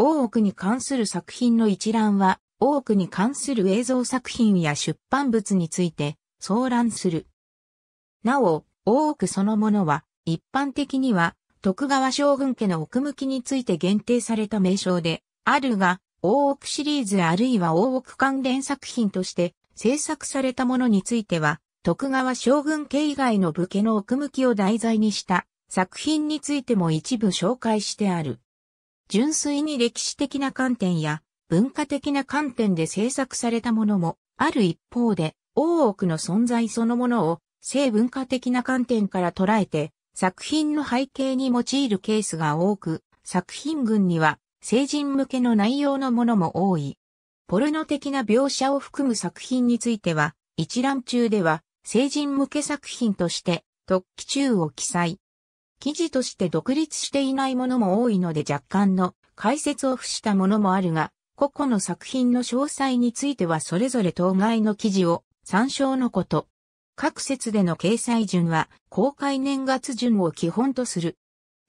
大奥に関する作品の一覧は、大奥に関する映像作品や出版物について、騒談する。なお、大奥そのものは、一般的には、徳川将軍家の奥向きについて限定された名称で、あるが、大奥シリーズあるいは大奥関連作品として制作されたものについては、徳川将軍家以外の武家の奥向きを題材にした作品についても一部紹介してある。純粋に歴史的な観点や文化的な観点で制作されたものもある一方で、大奥の存在そのものを性文化的な観点から捉えて作品の背景に用いるケースが多く、作品群には成人向けの内容のものも多い。ポルノ的な描写を含む作品については、一覧中では成人向け作品として特記中を記載。記事として独立していないものも多いので若干の解説を付したものもあるが、個々の作品の詳細についてはそれぞれ当該の記事を参照のこと。各説での掲載順は公開年月順を基本とする。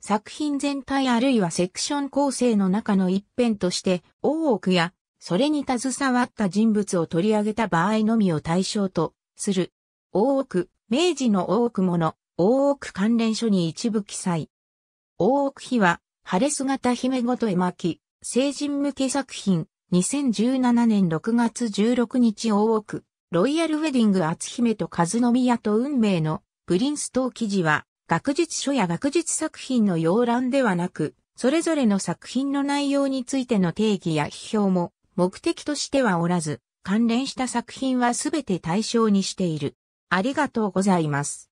作品全体あるいはセクション構成の中の一辺として、大奥や、それに携わった人物を取り上げた場合のみを対象とする。大奥、明治の大奥もの、大奥関連書に一部記載。大奥妃は、晴れ姿姫ごと絵巻、成人向け作品、2017年6月16日大奥、ロイヤルウェディング厚姫と和宮と運命のプリンス等記事は、学術書や学術作品の要覧ではなく、それぞれの作品の内容についての定義や批評も目的としてはおらず、関連した作品はすべて対象にしている。ありがとうございます。